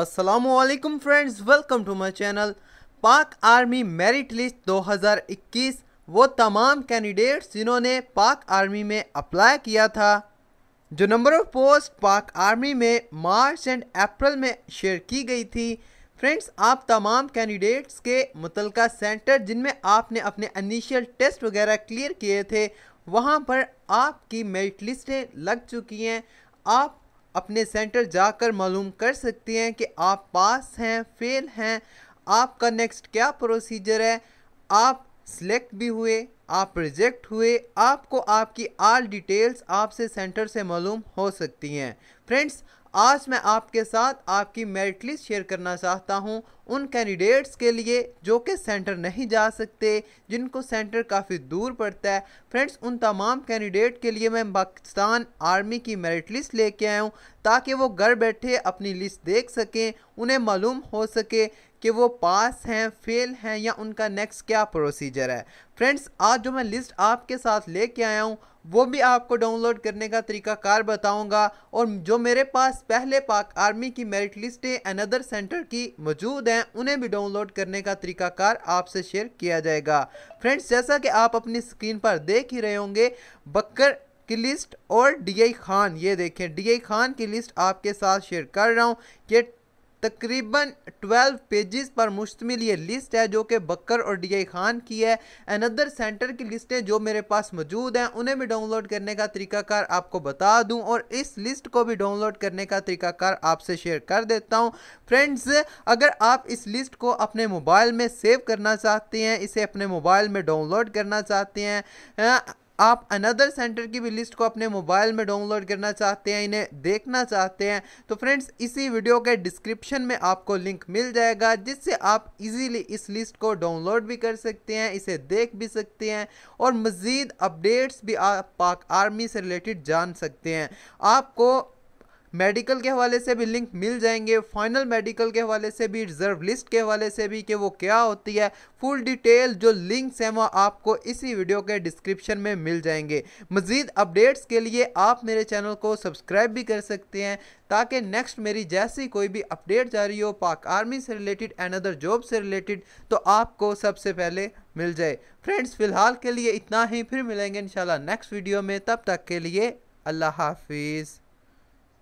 Aslam friends welcome to my channel Pak army merit list 2021 वो तमाम candidates जिन्होंने पाक आर्मी में अप्लाई किया था जो number of post Pak army में मार्च एंड अप्रैल में शेयर की गई थी फ्रेंड्स आप तमाम कैंडिडेट्स के मुतल सेंटर जिनमें आपने अपने इनिशियल टेस्ट वगैरह क्लियर किए थे वहाँ पर आपकी मेरिट लिस्टें लग चुकी हैं आप अपने सेंटर जाकर मालूम कर सकती हैं कि आप पास हैं फेल हैं आपका नेक्स्ट क्या प्रोसीजर है आप सिलेक्ट भी हुए आप रिजेक्ट हुए आपको आपकी आल डिटेल्स आपसे सेंटर से मालूम हो सकती हैं फ्रेंड्स आज मैं आपके साथ आपकी मेरिट लिस्ट शेयर करना चाहता हूं उन कैंडिडेट्स के लिए जो कि सेंटर नहीं जा सकते जिनको सेंटर काफ़ी दूर पड़ता है फ्रेंड्स उन तमाम कैंडिडेट के लिए मैं पाकिस्तान आर्मी की मेरिट लिस्ट लेके आया हूं ताकि वो घर बैठे अपनी लिस्ट देख सकें उन्हें मालूम हो सके कि वो पास हैं फेल हैं या उनका नेक्स्ट क्या प्रोसीजर है फ्रेंड्स आज जो मैं लिस्ट आपके साथ लेके आया हूँ वो भी आपको डाउनलोड करने का तरीकाकार बताऊंगा और जो मेरे पास पहले पाक आर्मी की मेरिट लिस्ट है अनदर सेंटर की मौजूद हैं उन्हें भी डाउनलोड करने का तरीकाकार आपसे शेयर किया जाएगा फ्रेंड्स जैसा कि आप अपनी स्क्रीन पर देख ही रहे होंगे बकर की लिस्ट और डीआई खान ये देखें डीआई खान की लिस्ट आपके साथ शेयर कर रहा हूँ ये तकरीबन 12 पेजेस पर मुश्तमिल ये लिस्ट है जो कि बकर और डीआई खान की है अनदर सेंटर की लिस्टें जो मेरे पास मौजूद हैं उन्हें भी डाउनलोड करने का तरीकाकार आपको बता दूं और इस लिस्ट को भी डाउनलोड करने का तरीकाकार आपसे शेयर कर देता हूं फ्रेंड्स अगर आप इस लिस्ट को अपने मोबाइल में सेव करना चाहते हैं इसे अपने मोबाइल में डाउनलोड करना चाहते हैं आप अनदर सेंटर की भी लिस्ट को अपने मोबाइल में डाउनलोड करना चाहते हैं इन्हें देखना चाहते हैं तो फ्रेंड्स इसी वीडियो के डिस्क्रिप्शन में आपको लिंक मिल जाएगा जिससे आप इजीली इस लिस्ट को डाउनलोड भी कर सकते हैं इसे देख भी सकते हैं और मज़ीद अपडेट्स भी आप पाक आर्मी से रिलेटेड जान सकते हैं आपको मेडिकल के हवाले से भी लिंक मिल जाएंगे फाइनल मेडिकल के हवाले से भी रिजर्व लिस्ट के हवाले से भी कि वो क्या होती है फुल डिटेल जो लिंक्स हैं वो आपको इसी वीडियो के डिस्क्रिप्शन में मिल जाएंगे मज़ीद अपडेट्स के लिए आप मेरे चैनल को सब्सक्राइब भी कर सकते हैं ताकि नेक्स्ट मेरी जैसी कोई भी अपडेट जा रही हो पाक आर्मी से रिलेटेड एंड अदर जॉब से रिलेटेड तो आपको सबसे पहले मिल जाए फ्रेंड्स फ़िलहाल के लिए इतना ही फिर मिलेंगे इंशाल्लाह नेक्स्ट वीडियो में तब तक के लिए अल्लाह हाफिज़